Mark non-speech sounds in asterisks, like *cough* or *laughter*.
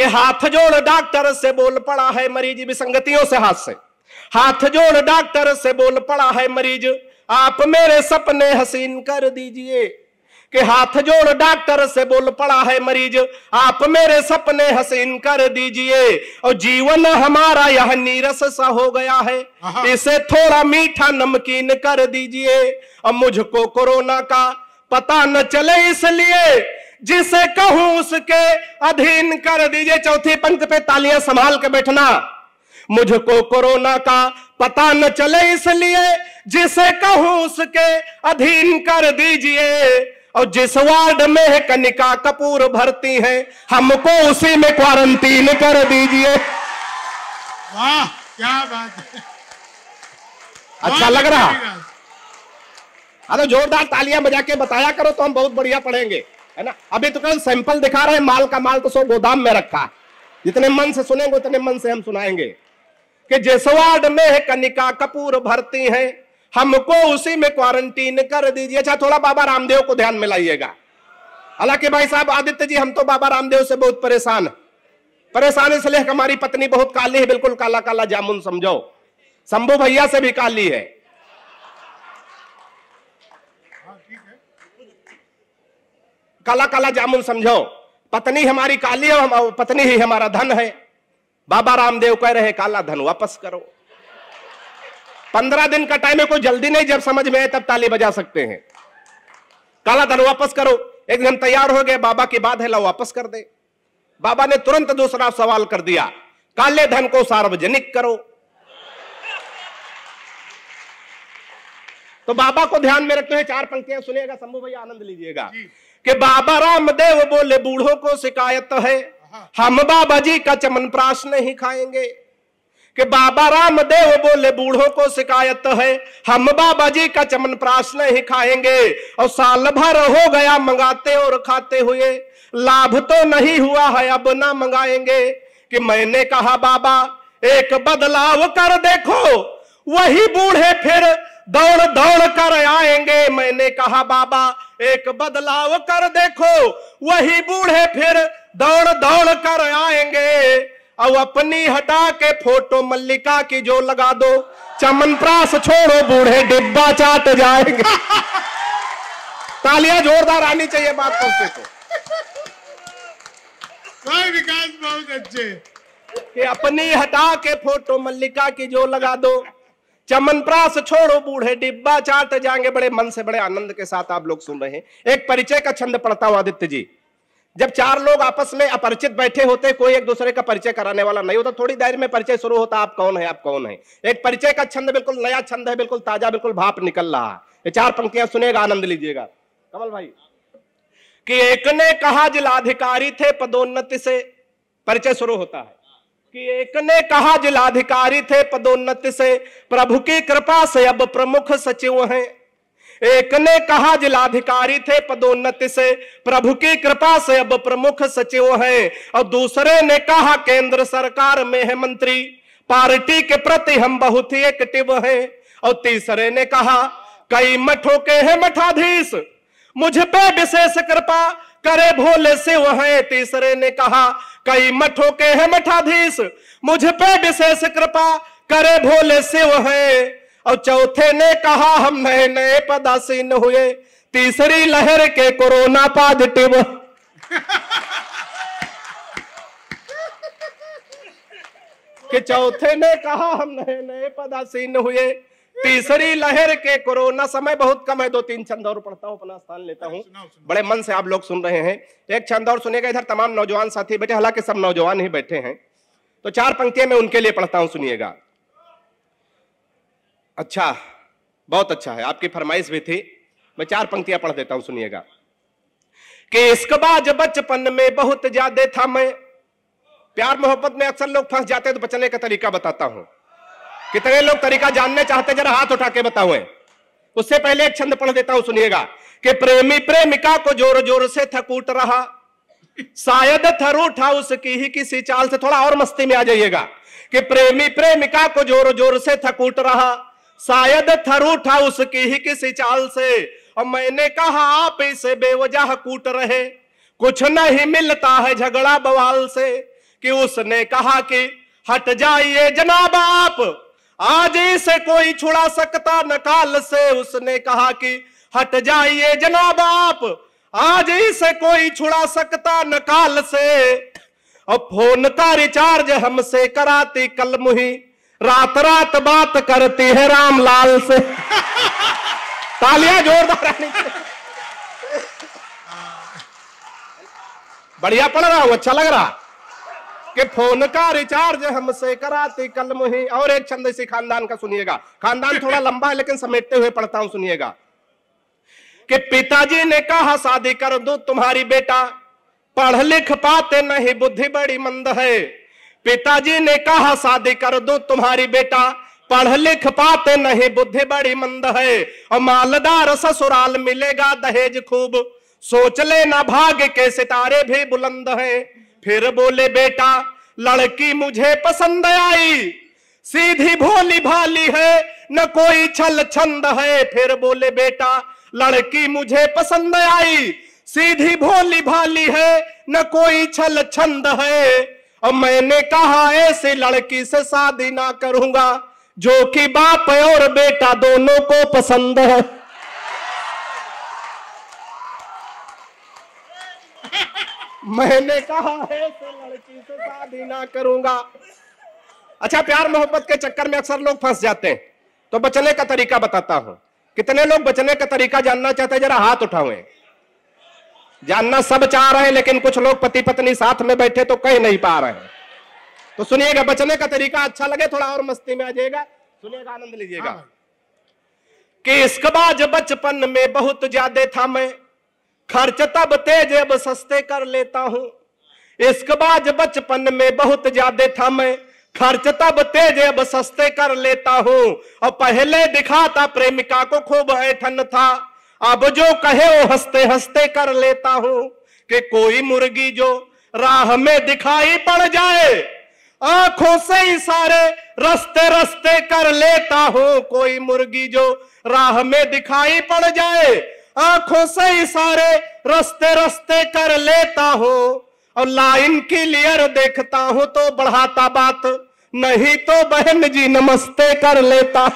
कि हाथ जोड़ डॉक्टर से बोल पड़ा है मरीज विसंगतियों से हाथ से हाथ जोड़ डॉक्टर से बोल पड़ा है मरीज आप मेरे सपने हसीन कर दीजिए कि हाथ जोड़ डॉक्टर से बोल पड़ा है मरीज आप मेरे सपने हसीन कर दीजिए और जीवन हमारा यह नीरस सा हो गया है इसे थोड़ा मीठा नमकीन कर दीजिए और मुझको कोरोना का पता न चले इसलिए जिसे कहूं उसके अधीन कर दीजिए चौथी पंक्ति पे तालियां संभाल के बैठना मुझको कोरोना का पता न चले इसलिए जिसे कहूं उसके अधीन कर दीजिए और जिस वार्ड में है कनिका कपूर भरती है हमको उसी में क्वारंटीन कर दीजिए वाह क्या बात है अच्छा लग रहा अरे जोरदार तालियां बजा के बताया करो तो हम बहुत बढ़िया पढ़ेंगे है ना अभी तो कल सैंपल दिखा रहे हैं माल का माल तो सो गोदाम में रखा जितने मन से सुनेंगे उतने मन से हम सुनाएंगे कि जेसवाड में कनिका कपूर भरती है हमको उसी में क्वारंटीन कर दीजिए अच्छा थोड़ा बाबा रामदेव को ध्यान में लाइएगा हालांकि भाई साहब आदित्य जी हम तो बाबा रामदेव से बहुत परेशान परेशान इसलिए हमारी पत्नी बहुत काली है बिल्कुल काला काला जामुन समझो शंभू भैया से भी काली है काला काला जामुन समझो पत्नी हमारी काली है हम पत्नी ही हमारा धन है बाबा रामदेव कह रहे काला धन वापस करो पंद्रह दिन का टाइम है कोई जल्दी नहीं जब समझ में आए तब ताली बजा सकते हैं काला धन वापस करो एक दिन तैयार हो गए बाबा की बात है ला वापस कर दे बाबा ने तुरंत दूसरा सवाल कर दिया काले धन को सार्वजनिक करो तो बाबा को ध्यान में रखते हुए चार पंक्तियां सुनिएगा शंभु भैया आनंद लीजिएगा कि बाबा रामदेव बोले बूढ़ों को शिकायत है हाँ। हम बाबा जी का चमन प्राश नहीं खाएंगे कि बाबा रामदेव बोले बूढ़ों को शिकायत है हम बाबा जी का चमन प्राश नहीं खाएंगे और साल भर हो गया मंगाते और खाते हुए लाभ तो नहीं हुआ है अब ना मंगाएंगे कि मैंने कहा बाबा एक बदलाव कर देखो वही बूढ़े फिर दौड़ दौड़ कर आएंगे मैंने कहा बाबा एक बदलाव कर देखो वही बूढ़े फिर दौड़ दौड़ कर आएंगे और अपनी हटा के फोटो मल्लिका की जो लगा दो चमनप्रास छोड़ो बूढ़े डिब्बा चाट जाएंगे *laughs* तालियां जोरदार आनी चाहिए बात करते तो। कोई विकास बहुत अच्छे कि अपनी हटा के फोटो मल्लिका की जो लगा दो चमनप्रास छोड़ो बूढ़े डिब्बा चाट जाएंगे बड़े मन से बड़े आनंद के साथ आप लोग सुन रहे हैं एक परिचय का छंद पढ़ता हूं आदित्य जी जब चार लोग आपस में अपरिचित बैठे होते कोई एक दूसरे का परिचय कराने वाला नहीं होता थोड़ी देर में परिचय शुरू होता आप कौन है आप कौन है एक परिचय का छंद बिल्कुल नया छंद है बिल्कुल ताजा बिल्कुल भाप निकल रहा है ये चार पंक्तियां सुनेगा आनंद लीजिएगा कमल भाई कि एक ने कहा जिलाधिकारी थे पदोन्नति से परिचय शुरू होता है कि एक ने कहा जिलाधिकारी थे पदोन्नति से प्रभु की कृपा से अब प्रमुख सचिव हैं एक ने कहा जिलाधिकारी थे पदोन्नति से प्रभु की कृपा से अब प्रमुख सचिव हैं और दूसरे ने कहा केंद्र सरकार में है मंत्री पार्टी के प्रति हम बहुत ही एक्टिव हैं और तीसरे ने कहा कई मठों के हैं मठाधीश मुझ पे विशेष कृपा करे भोले से वह तीसरे ने कहा कई मठों के हैं मठाधीश मुझ पे विशेष कृपा करे भोले से वह और चौथे ने कहा हम नए नए पदासीन हुए तीसरी लहर के कोरोना पॉजिटिव *laughs* कि चौथे ने कहा हम नए नए पदासीन हुए तीसरी लहर के कोरोना समय बहुत कम है दो तीन छंद और पढ़ता हूँ अपना स्थान लेता हूँ बड़े मन से आप लोग सुन रहे हैं एक छंद और सुनेगा इधर तमाम नौजवान साथी बैठे हालांकि सब नौजवान ही बैठे हैं तो चार पंक्तियां मैं उनके लिए पढ़ता हूँ सुनिएगा अच्छा बहुत अच्छा है आपकी फरमाइश भी थी मैं चार पंक्तियां पढ़ देता हूँ सुनिएगा कि इसकबाज बचपन में बहुत ज्यादा था मैं प्यार मोहब्बत में अक्सर लोग फंस जाते हैं तो बचने का तरीका बताता हूं कितने लोग तरीका जानने चाहते जरा हाथ उठा के बताओ उससे पहले एक छंद पढ़ देता हूं सुनिएगा कि प्रेमी प्रेमिका को जोर जोर से थकूट रहा शायद उठा उसकी ही किसी चाल से थोड़ा और मस्ती में आ जाइएगा कि प्रेमी प्रेमिका को जोर जोर से थकूट रहा शायद थरूठा उसकी ही किसी चाल से और मैंने कहा आप इसे बेवजह कूट रहे कुछ नहीं मिलता है झगड़ा बवाल से कि उसने कहा कि हट जाइए जनाब आप आज इसे कोई छुड़ा सकता नकाल से उसने कहा कि हट जाइए जनाब आप आज इसे कोई छुड़ा सकता नकाल से और फोन का रिचार्ज हमसे कराती कल मुही रात रात बात करती है रामलाल से *laughs* तालियां जोरदार बढ़िया पढ़ रहा हूं अच्छा लग रहा कि फोन का रिचार्ज हमसे कराते कल मुही और एक छंद इसी खानदान का सुनिएगा खानदान थोड़ा लंबा है लेकिन समेटते हुए पढ़ता हूं सुनिएगा कि पिताजी ने कहा शादी कर दो तुम्हारी बेटा पढ़ लिख पाते नहीं बुद्धि बड़ी मंद है पिताजी ने कहा शादी कर दो तुम्हारी बेटा पढ़ लिख पाते नहीं बुद्धि बड़ी मंद है और मालदार ससुराल मिलेगा दहेज खूब सोच लेना भाग्य के सितारे भी बुलंद हैं फिर बोले बेटा लड़की मुझे पसंद आई सीधी भोली भाली है न कोई छल छंद है फिर बोले बेटा लड़की मुझे पसंद आई सीधी भोली भाली है न कोई छल छंद है और मैंने कहा ऐसी लड़की से शादी ना करूंगा जो कि बाप और बेटा दोनों को पसंद है मैंने कहा है तो लड़की से शादी ना करूंगा अच्छा प्यार मोहब्बत के चक्कर में अक्सर लोग फंस जाते हैं तो बचने का तरीका बताता हूं कितने लोग बचने का तरीका जानना चाहते हैं जरा हाथ उठाए जानना सब चाह रहे हैं लेकिन कुछ लोग पति पत्नी साथ में बैठे तो कह नहीं पा रहे हैं तो सुनिएगा बचने का तरीका अच्छा लगे थोड़ा और मस्ती में आ जाएगा सुनिएगा आनंद लीजिएगा हाँ। कि इसके बाद बचपन में बहुत ज्यादा था मैं खर्च तब तेज अब सस्ते कर लेता हूं इसके बाद बचपन में बहुत ज्यादा था मैं खर्च तब तेज अब सस्ते कर लेता हूं और पहले दिखाता प्रेमिका को खूब ऐठन था अब जो कहे वो हंसते हंसते कर लेता हूं कि कोई मुर्गी जो राह में दिखाई पड़ जाए आंखों से ही सारे रस्ते रस्ते कर लेता हूं कोई मुर्गी जो राह में दिखाई पड़ जाए आंखों से इशारे रस्ते रस्ते कर लेता हो और लाइन क्लियर देखता हूं तो बढ़ाता बात नहीं तो बहन जी नमस्ते कर लेता